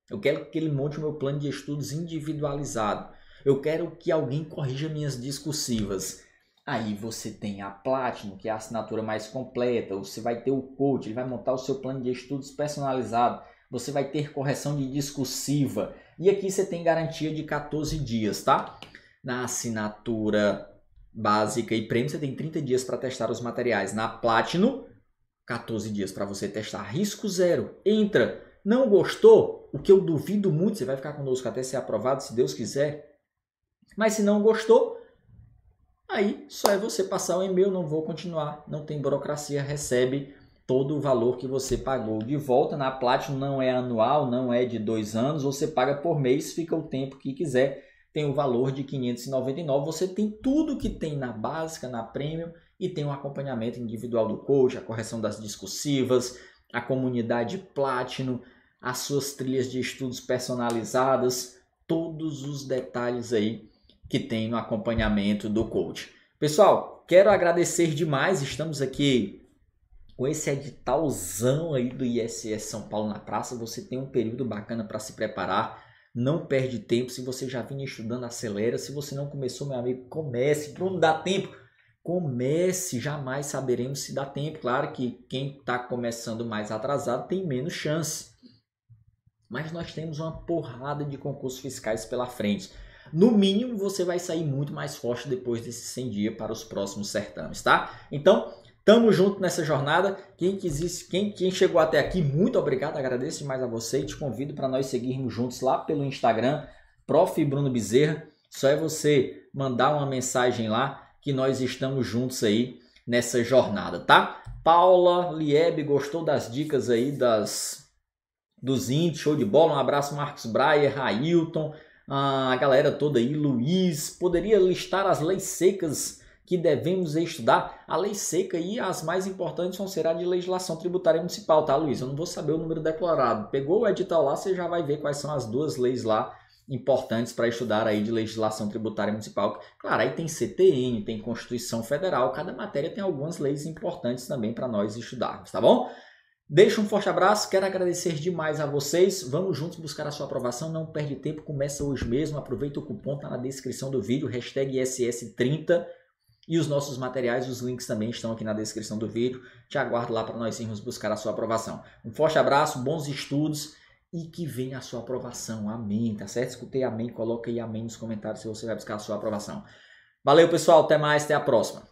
eu quero que ele monte o meu plano de estudos individualizado. Eu quero que alguém corrija minhas discursivas. Aí você tem a Platinum, que é a assinatura mais completa. Você vai ter o coach, ele vai montar o seu plano de estudos personalizado. Você vai ter correção de discursiva. E aqui você tem garantia de 14 dias, tá? Na assinatura básica e prêmio, você tem 30 dias para testar os materiais. Na Platinum, 14 dias para você testar. Risco zero. Entra! Não gostou? O que eu duvido muito, você vai ficar conosco até ser aprovado, se Deus quiser. Mas se não gostou, aí só é você passar o e-mail, não vou continuar, não tem burocracia, recebe todo o valor que você pagou de volta. Na Platinum não é anual, não é de dois anos, você paga por mês, fica o tempo que quiser. Tem o valor de 599, você tem tudo que tem na básica, na premium e tem um acompanhamento individual do coach, a correção das discursivas, a comunidade Platinum, as suas trilhas de estudos personalizadas, todos os detalhes aí que tem no acompanhamento do coach. Pessoal, quero agradecer demais, estamos aqui com esse editalzão aí do ISS São Paulo na Praça, você tem um período bacana para se preparar, não perde tempo, se você já vinha estudando, acelera, se você não começou, meu amigo, comece, Bruno, dá tempo, comece, jamais saberemos se dá tempo, claro que quem está começando mais atrasado tem menos chance, mas nós temos uma porrada de concursos fiscais pela frente. No mínimo, você vai sair muito mais forte depois desses 100 dias para os próximos certames, tá? Então, Tamo junto nessa jornada. Quem, quis, quem, quem chegou até aqui, muito obrigado. Agradeço demais a você e te convido para nós seguirmos juntos lá pelo Instagram, Prof. Bruno Bezerra. Só é você mandar uma mensagem lá que nós estamos juntos aí nessa jornada, tá? Paula Liebe gostou das dicas aí das dos índios, show de bola. Um abraço, Marcos Braia, Railton, a galera toda aí, Luiz. Poderia listar as leis secas que devemos estudar? A lei seca e as mais importantes vão ser a de legislação tributária municipal, tá, Luiz? Eu não vou saber o número declarado. Pegou o edital lá, você já vai ver quais são as duas leis lá importantes para estudar aí de legislação tributária municipal. Claro, aí tem CTN, tem Constituição Federal, cada matéria tem algumas leis importantes também para nós estudarmos, tá bom? Deixo um forte abraço, quero agradecer demais a vocês. Vamos juntos buscar a sua aprovação, não perde tempo, começa hoje mesmo. Aproveita o cupom, está na descrição do vídeo, hashtag SS30. E os nossos materiais, os links também estão aqui na descrição do vídeo. Te aguardo lá para nós irmos buscar a sua aprovação. Um forte abraço, bons estudos e que venha a sua aprovação. Amém, tá certo? Escutei amém, coloca aí amém nos comentários se você vai buscar a sua aprovação. Valeu, pessoal, até mais, até a próxima.